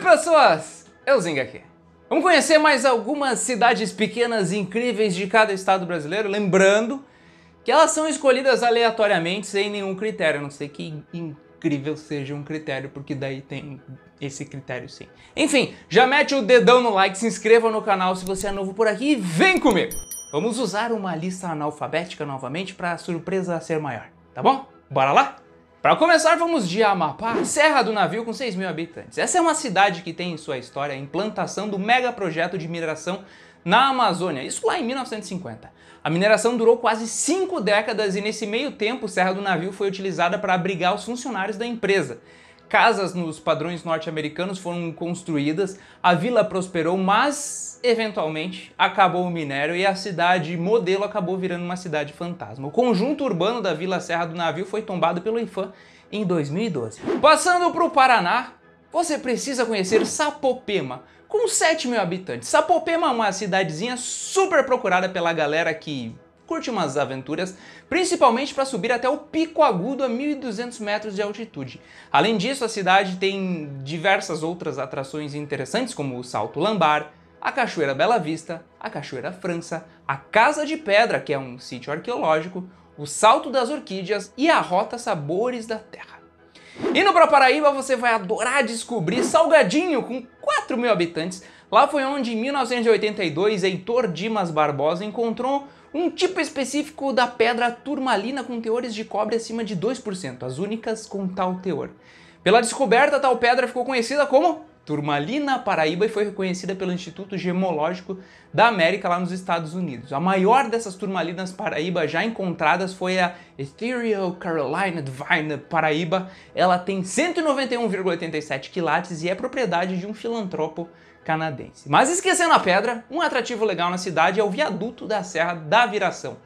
pessoas! Eu Zinga aqui. Vamos conhecer mais algumas cidades pequenas e incríveis de cada estado brasileiro, lembrando que elas são escolhidas aleatoriamente, sem nenhum critério, a não sei que incrível seja um critério, porque daí tem esse critério sim. Enfim, já mete o dedão no like, se inscreva no canal se você é novo por aqui e vem comigo! Vamos usar uma lista analfabética novamente para a surpresa ser maior, tá bom? Bora lá? Para começar, vamos de Amapá, Serra do Navio com 6 mil habitantes. Essa é uma cidade que tem em sua história a implantação do mega projeto de mineração na Amazônia, isso lá em 1950. A mineração durou quase cinco décadas e nesse meio tempo Serra do Navio foi utilizada para abrigar os funcionários da empresa casas nos padrões norte-americanos foram construídas, a vila prosperou, mas eventualmente acabou o minério e a cidade modelo acabou virando uma cidade fantasma. O conjunto urbano da Vila Serra do Navio foi tombado pelo IFAM em 2012. Passando para o Paraná, você precisa conhecer Sapopema, com 7 mil habitantes. Sapopema é uma cidadezinha super procurada pela galera que curte umas aventuras, principalmente para subir até o Pico Agudo a 1.200 metros de altitude. Além disso, a cidade tem diversas outras atrações interessantes, como o Salto Lambar, a Cachoeira Bela Vista, a Cachoeira França, a Casa de Pedra, que é um sítio arqueológico, o Salto das Orquídeas e a Rota Sabores da Terra. Indo para Paraíba, você vai adorar descobrir Salgadinho, com 4 mil habitantes. Lá foi onde, em 1982, Heitor Dimas Barbosa encontrou um tipo específico da pedra turmalina com teores de cobre acima de 2%, as únicas com tal teor. Pela descoberta, tal pedra ficou conhecida como Turmalina Paraíba e foi reconhecida pelo Instituto Gemológico da América lá nos Estados Unidos. A maior dessas turmalinas Paraíba já encontradas foi a Ethereal Carolina Divine Paraíba. Ela tem 191,87 quilates e é propriedade de um filantropo canadense. Mas esquecendo a pedra, um atrativo legal na cidade é o viaduto da Serra da Viração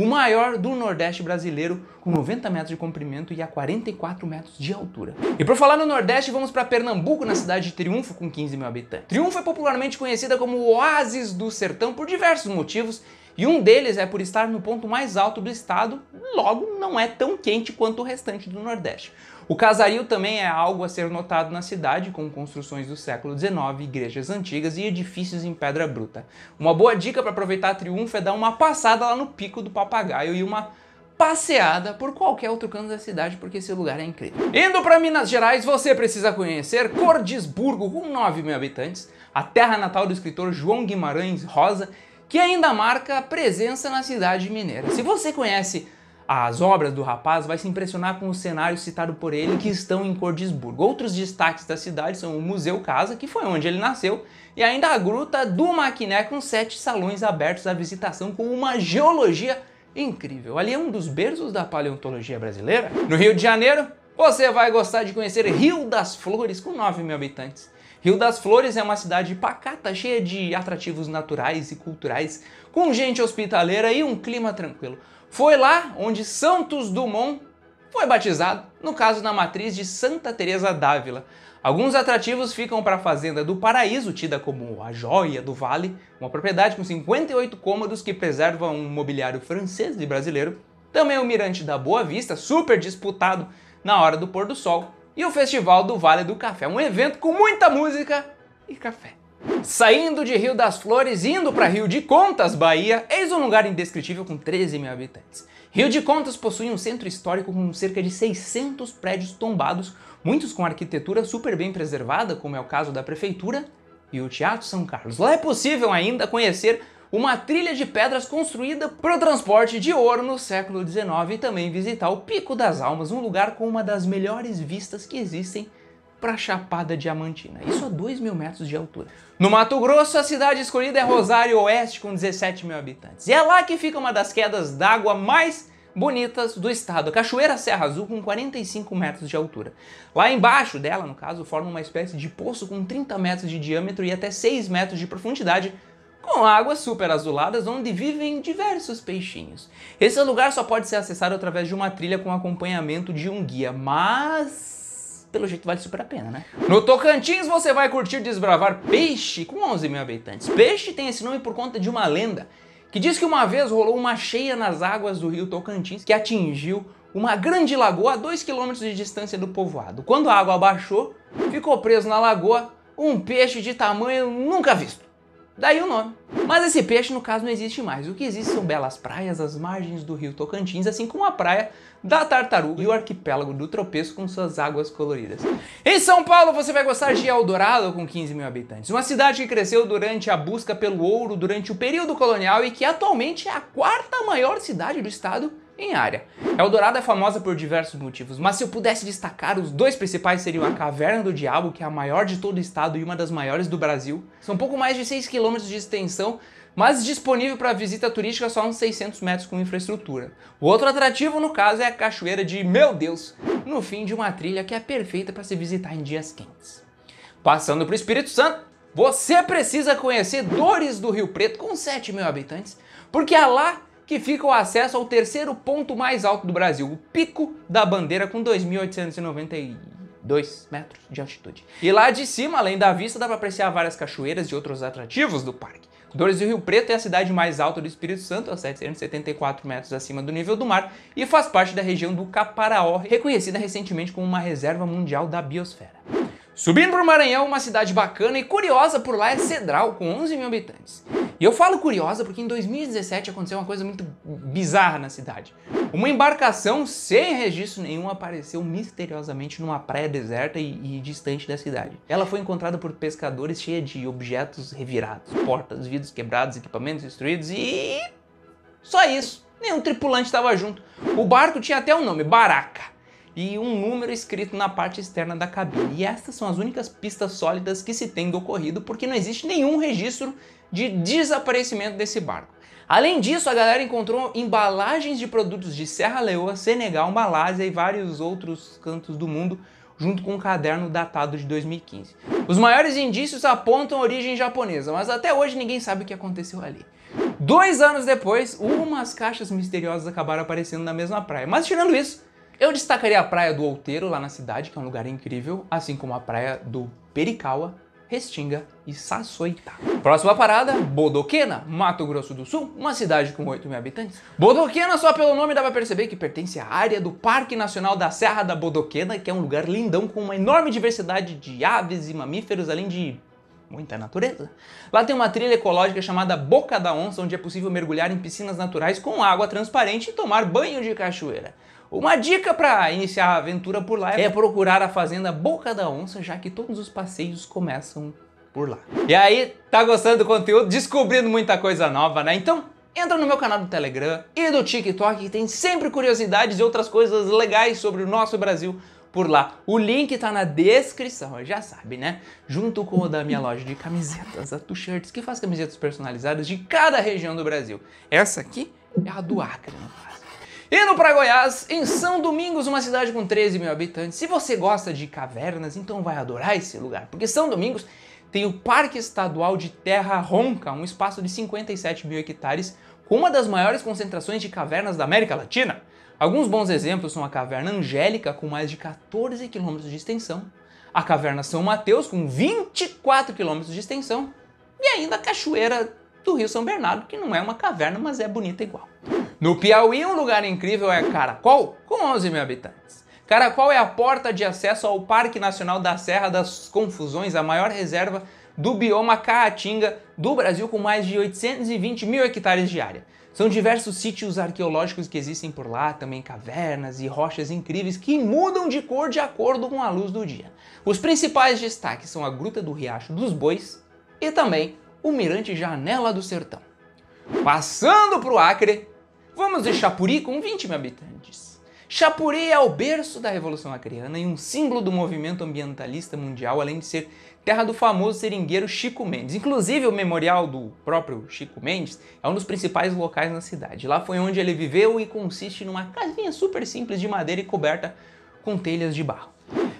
o maior do Nordeste brasileiro, com 90 metros de comprimento e a 44 metros de altura. E por falar no Nordeste, vamos para Pernambuco, na cidade de Triunfo, com 15 mil habitantes. Triunfo é popularmente conhecida como o Oásis do Sertão por diversos motivos, e um deles é por estar no ponto mais alto do estado, logo não é tão quente quanto o restante do Nordeste. O casario também é algo a ser notado na cidade, com construções do século XIX, igrejas antigas e edifícios em pedra bruta. Uma boa dica para aproveitar a triunfo é dar uma passada lá no Pico do Papagaio e uma passeada por qualquer outro canto da cidade, porque esse lugar é incrível. Indo para Minas Gerais, você precisa conhecer Cordisburgo, com 9 mil habitantes, a terra natal do escritor João Guimarães Rosa, que ainda marca a presença na cidade mineira. Se você conhece as obras do rapaz, vai se impressionar com o cenário citado por ele que estão em Cordisburgo. Outros destaques da cidade são o Museu Casa, que foi onde ele nasceu, e ainda a Gruta do Maquiné, com sete salões abertos à visitação com uma geologia incrível. Ali é um dos berços da paleontologia brasileira. No Rio de Janeiro, você vai gostar de conhecer Rio das Flores, com 9 mil habitantes. Rio das Flores é uma cidade pacata, cheia de atrativos naturais e culturais, com gente hospitaleira e um clima tranquilo. Foi lá onde Santos Dumont foi batizado, no caso na matriz de Santa Teresa d'Ávila. Alguns atrativos ficam para a fazenda do Paraíso, tida como a joia do vale, uma propriedade com 58 cômodos que preserva um mobiliário francês e brasileiro, também o Mirante da Boa Vista, super disputado na hora do pôr do sol, e o Festival do Vale do Café, um evento com muita música e café. Saindo de Rio das Flores, indo para Rio de Contas, Bahia, eis um lugar indescritível com 13 mil habitantes. Rio de Contas possui um centro histórico com cerca de 600 prédios tombados, muitos com arquitetura super bem preservada, como é o caso da prefeitura e o Teatro São Carlos. Lá é possível ainda conhecer uma trilha de pedras construída para o transporte de ouro no século XIX e também visitar o Pico das Almas, um lugar com uma das melhores vistas que existem para Chapada Diamantina, isso a 2 mil metros de altura. No Mato Grosso, a cidade escolhida é Rosário Oeste, com 17 mil habitantes. E é lá que fica uma das quedas d'água mais bonitas do estado, a Cachoeira Serra Azul, com 45 metros de altura. Lá embaixo dela, no caso, forma uma espécie de poço com 30 metros de diâmetro e até 6 metros de profundidade, com águas super azuladas onde vivem diversos peixinhos. Esse lugar só pode ser acessado através de uma trilha com acompanhamento de um guia, mas pelo jeito vale super a pena, né? No Tocantins você vai curtir desbravar peixe com 11 mil habitantes. Peixe tem esse nome por conta de uma lenda que diz que uma vez rolou uma cheia nas águas do rio Tocantins que atingiu uma grande lagoa a 2 km de distância do povoado. Quando a água abaixou, ficou preso na lagoa um peixe de tamanho nunca visto. Daí o nome. Mas esse peixe, no caso, não existe mais. O que existe são belas praias às margens do rio Tocantins, assim como a praia da Tartaruga e o arquipélago do Tropeço com suas águas coloridas. Em São Paulo, você vai gostar de Eldorado, com 15 mil habitantes. Uma cidade que cresceu durante a busca pelo ouro durante o período colonial e que atualmente é a quarta maior cidade do estado em área. Eldorado é famosa por diversos motivos, mas se eu pudesse destacar, os dois principais seriam a Caverna do Diabo, que é a maior de todo o estado e uma das maiores do Brasil. São pouco mais de 6 km de extensão, mas disponível para visita turística só uns 600 metros com infraestrutura. O outro atrativo, no caso, é a Cachoeira de Meu Deus, no fim de uma trilha que é perfeita para se visitar em dias quentes. Passando para o Espírito Santo, você precisa conhecer Dores do Rio Preto, com 7 mil habitantes, porque é lá que fica o acesso ao terceiro ponto mais alto do Brasil, o Pico da Bandeira, com 2.892 metros de altitude. E lá de cima, além da vista, dá para apreciar várias cachoeiras e outros atrativos do parque. Dores do Rio Preto é a cidade mais alta do Espírito Santo, a 774 metros acima do nível do mar, e faz parte da região do Caparaó, reconhecida recentemente como uma reserva mundial da biosfera. Subindo para o Maranhão, uma cidade bacana e curiosa por lá é Cedral, com 11 mil habitantes. E eu falo curiosa porque em 2017 aconteceu uma coisa muito bizarra na cidade. Uma embarcação sem registro nenhum apareceu misteriosamente numa praia deserta e, e distante da cidade. Ela foi encontrada por pescadores cheia de objetos revirados, portas, vidros quebrados, equipamentos destruídos e. só isso. Nenhum tripulante estava junto. O barco tinha até um nome: Baraca e um número escrito na parte externa da cabine. E estas são as únicas pistas sólidas que se tem do ocorrido, porque não existe nenhum registro de desaparecimento desse barco. Além disso, a galera encontrou embalagens de produtos de Serra Leoa, Senegal, Malásia e vários outros cantos do mundo, junto com um caderno datado de 2015. Os maiores indícios apontam origem japonesa, mas até hoje ninguém sabe o que aconteceu ali. Dois anos depois, umas caixas misteriosas acabaram aparecendo na mesma praia. Mas tirando isso, eu destacaria a praia do Outeiro, lá na cidade, que é um lugar incrível, assim como a praia do Pericaua, Restinga e Sassoita. Próxima parada, Bodoquena, Mato Grosso do Sul, uma cidade com 8 mil habitantes. Bodoquena, só pelo nome dá pra perceber que pertence à área do Parque Nacional da Serra da Bodoquena, que é um lugar lindão com uma enorme diversidade de aves e mamíferos, além de muita natureza. Lá tem uma trilha ecológica chamada Boca da Onça, onde é possível mergulhar em piscinas naturais com água transparente e tomar banho de cachoeira. Uma dica para iniciar a aventura por lá é, é procurar a Fazenda Boca da Onça, já que todos os passeios começam por lá. E aí, tá gostando do conteúdo, descobrindo muita coisa nova, né? Então, entra no meu canal do Telegram e do TikTok, que tem sempre curiosidades e outras coisas legais sobre o nosso Brasil por lá. O link tá na descrição, já sabe, né? Junto com o da minha loja de camisetas, a t Shirts, que faz camisetas personalizadas de cada região do Brasil. Essa aqui é a do Acre, no caso. Indo para Goiás, em São Domingos, uma cidade com 13 mil habitantes. Se você gosta de cavernas, então vai adorar esse lugar, porque São Domingos tem o Parque Estadual de Terra Ronca, um espaço de 57 mil hectares, com uma das maiores concentrações de cavernas da América Latina. Alguns bons exemplos são a Caverna Angélica, com mais de 14 quilômetros de extensão, a Caverna São Mateus, com 24 quilômetros de extensão, e ainda a Cachoeira do Rio São Bernardo, que não é uma caverna, mas é bonita igual. No Piauí, um lugar incrível é Caracol, com 11 mil habitantes. Caracol é a porta de acesso ao Parque Nacional da Serra das Confusões, a maior reserva do bioma Caatinga do Brasil, com mais de 820 mil hectares de área. São diversos sítios arqueológicos que existem por lá, também cavernas e rochas incríveis que mudam de cor de acordo com a luz do dia. Os principais destaques são a Gruta do Riacho dos Bois e também o Mirante Janela do Sertão. Passando para o Acre, Vamos de Chapuri com 20 mil habitantes. Chapuri é o berço da Revolução Acreana e um símbolo do movimento ambientalista mundial, além de ser terra do famoso seringueiro Chico Mendes. Inclusive, o memorial do próprio Chico Mendes é um dos principais locais na cidade. Lá foi onde ele viveu e consiste numa casinha super simples de madeira e coberta com telhas de barro.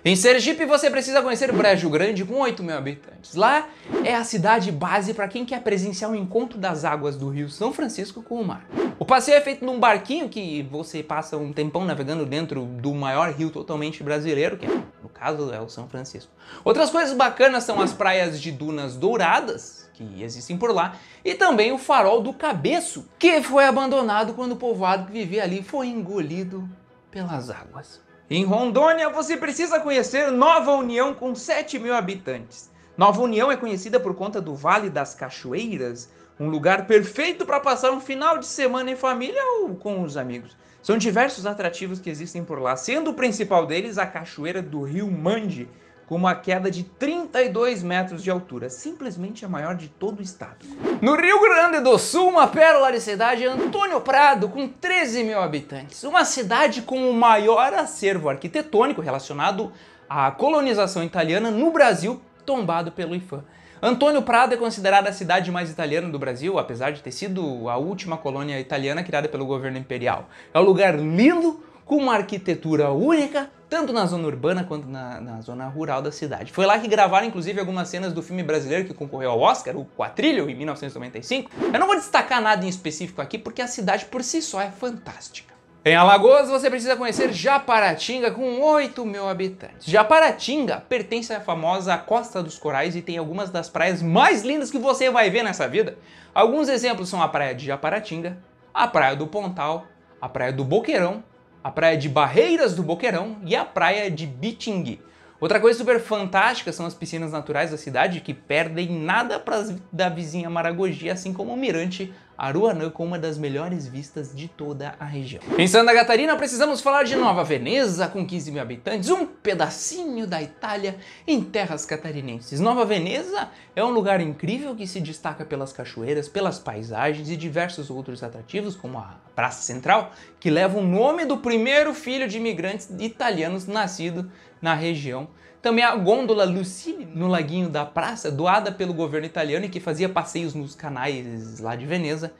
Em Sergipe você precisa conhecer Brejo Grande com 8 mil habitantes. Lá é a cidade base para quem quer presenciar o encontro das águas do Rio São Francisco com o mar. O passeio é feito num barquinho que você passa um tempão navegando dentro do maior rio totalmente brasileiro, que é, no caso é o São Francisco. Outras coisas bacanas são as praias de dunas douradas, que existem por lá, e também o farol do Cabeço, que foi abandonado quando o povoado que vivia ali foi engolido pelas águas. Em Rondônia, você precisa conhecer Nova União com 7 mil habitantes. Nova União é conhecida por conta do Vale das Cachoeiras, um lugar perfeito para passar um final de semana em família ou com os amigos. São diversos atrativos que existem por lá, sendo o principal deles a cachoeira do Rio Mande, com uma queda de 32 metros de altura, simplesmente a maior de todo o estado. No Rio Grande do Sul, uma pérola de cidade é Antônio Prado, com 13 mil habitantes. Uma cidade com o maior acervo arquitetônico relacionado à colonização italiana no Brasil, tombado pelo IFAM. Antônio Prado é considerada a cidade mais italiana do Brasil, apesar de ter sido a última colônia italiana criada pelo governo imperial. É um lugar lindo, com uma arquitetura única, tanto na zona urbana quanto na, na, zona rural da cidade. Foi lá que gravaram, inclusive, algumas cenas do filme brasileiro que concorreu ao Oscar, o Quatrilho, em 1995. Eu não vou destacar nada em específico aqui, porque a cidade por si só é fantástica. Em Alagoas, você precisa conhecer Japaratinga, com 8 mil habitantes. Japaratinga pertence à famosa Costa dos Corais e tem algumas das praias mais lindas que você vai ver nessa vida. Alguns exemplos são a Praia de Japaratinga, a Praia do Pontal, a Praia do Boqueirão a praia de Barreiras do Boqueirão e a praia de Bitingue, Outra coisa super fantástica são as piscinas naturais da cidade que perdem nada para da vizinha Maragogi, assim como o Mirante Aruanã com uma das melhores vistas de toda a região. Em Santa Catarina, precisamos falar de Nova Veneza, com 15 mil habitantes, um pedacinho da Itália em terras catarinenses. Nova Veneza é um lugar incrível que se destaca pelas cachoeiras, pelas paisagens e diversos outros atrativos, como a Praça Central, que leva o nome do primeiro filho de imigrantes italianos nascido na região. Também a gôndola Lucille no Laguinho da Praça, doada pelo governo italiano e que fazia passeios nos canais lá de Veneza.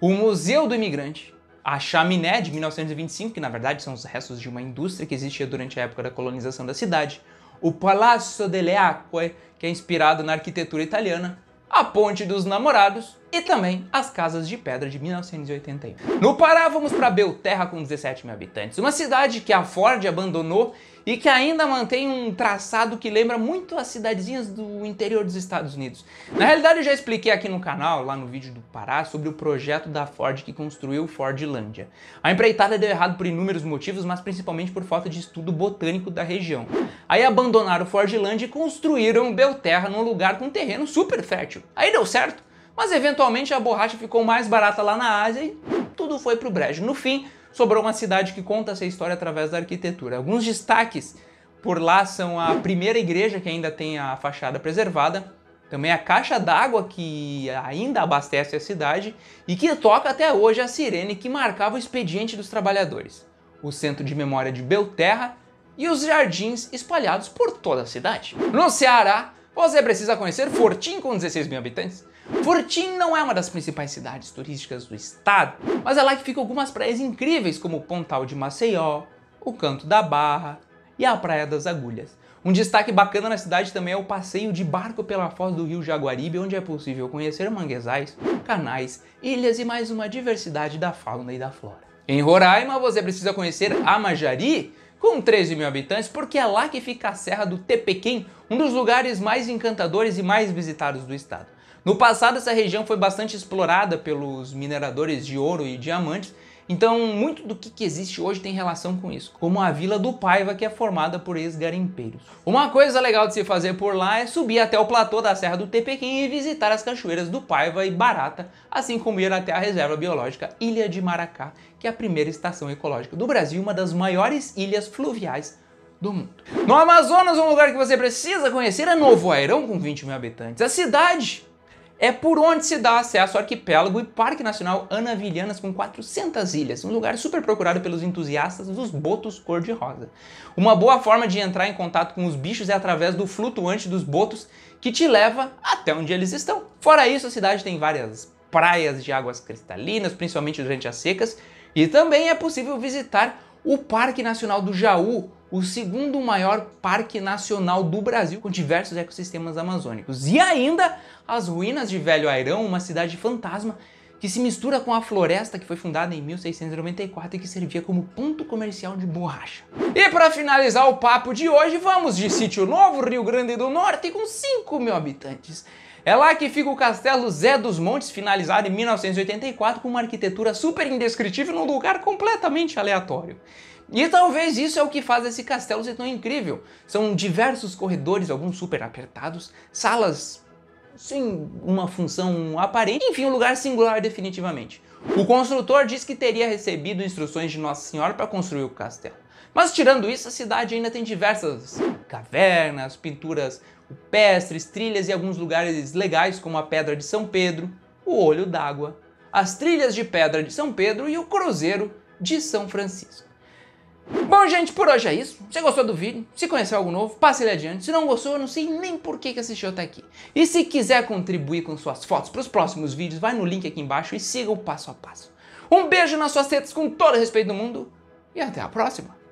O Museu do Imigrante, a chaminé de 1925, que na verdade são os restos de uma indústria que existia durante a época da colonização da cidade, o Palazzo delle Acque, que é inspirado na arquitetura italiana, a Ponte dos Namorados e também as Casas de Pedra de 1981. No Pará, vamos para Belterra com 17 mil habitantes, uma cidade que a Ford abandonou e que ainda mantém um traçado que lembra muito as cidadezinhas do interior dos Estados Unidos. Na realidade, eu já expliquei aqui no canal, lá no vídeo do Pará, sobre o projeto da Ford que construiu Fordlandia. A empreitada deu errado por inúmeros motivos, mas principalmente por falta de estudo botânico da região. Aí abandonaram Fordlandia e construíram Belterra num lugar com terreno super fértil. Aí deu certo, mas eventualmente a borracha ficou mais barata lá na Ásia e tudo foi pro brejo. No fim, sobrou uma cidade que conta essa história através da arquitetura. Alguns destaques por lá são a primeira igreja que ainda tem a fachada preservada, também a caixa d'água que ainda abastece a cidade e que toca até hoje a sirene que marcava o expediente dos trabalhadores, o centro de memória de Belterra e os jardins espalhados por toda a cidade. No Ceará, você precisa conhecer Fortim com 16 mil habitantes, Fortim não é uma das principais cidades turísticas do estado, mas é lá que ficam algumas praias incríveis como o Pontal de Maceió, o Canto da Barra e a Praia das Agulhas. Um destaque bacana na cidade também é o passeio de barco pela foz do rio Jaguaribe, onde é possível conhecer manguezais, canais, ilhas e mais uma diversidade da fauna e da flora. Em Roraima, você precisa conhecer Amajari, com 13 mil habitantes, porque é lá que fica a Serra do Tepequim, um dos lugares mais encantadores e mais visitados do estado. No passado, essa região foi bastante explorada pelos mineradores de ouro e diamantes, então muito do que existe hoje tem relação com isso, como a Vila do Paiva, que é formada por ex-garimpeiros. Uma coisa legal de se fazer por lá é subir até o platô da Serra do Tepequim e visitar as cachoeiras do Paiva e Barata, assim como ir até a reserva biológica Ilha de Maracá, que é a primeira estação ecológica do Brasil, uma das maiores ilhas fluviais do mundo. No Amazonas, um lugar que você precisa conhecer é Novo Airão, com 20 mil habitantes. A cidade é por onde se dá acesso ao arquipélago e Parque Nacional Vilhanas com 400 ilhas, um lugar super procurado pelos entusiastas dos botos cor-de-rosa. Uma boa forma de entrar em contato com os bichos é através do flutuante dos botos, que te leva até onde eles estão. Fora isso, a cidade tem várias praias de águas cristalinas, principalmente durante as secas, e também é possível visitar o Parque Nacional do Jaú, o segundo maior parque nacional do Brasil, com diversos ecossistemas amazônicos. E ainda as ruínas de Velho Airão, uma cidade fantasma que se mistura com a floresta que foi fundada em 1694 e que servia como ponto comercial de borracha. E para finalizar o papo de hoje, vamos de Sítio Novo, Rio Grande do Norte, com 5 mil habitantes. É lá que fica o Castelo Zé dos Montes, finalizado em 1984 com uma arquitetura super indescritível num lugar completamente aleatório. E talvez isso é o que faz esse castelo ser tão incrível. São diversos corredores, alguns super apertados, salas sem uma função aparente, enfim, um lugar singular definitivamente. O construtor diz que teria recebido instruções de Nossa Senhora para construir o castelo. Mas tirando isso, a cidade ainda tem diversas cavernas, pinturas rupestres, trilhas e alguns lugares legais como a Pedra de São Pedro, o Olho d'Água, as trilhas de Pedra de São Pedro e o Cruzeiro de São Francisco. Bom, gente, por hoje é isso. Se gostou do vídeo, se conheceu algo novo, passe ele adiante. Se não gostou, eu não sei nem por que, que assistiu até aqui. E se quiser contribuir com suas fotos para os próximos vídeos, vai no link aqui embaixo e siga o passo a passo. Um beijo nas suas tetas com todo o respeito do mundo e até a próxima!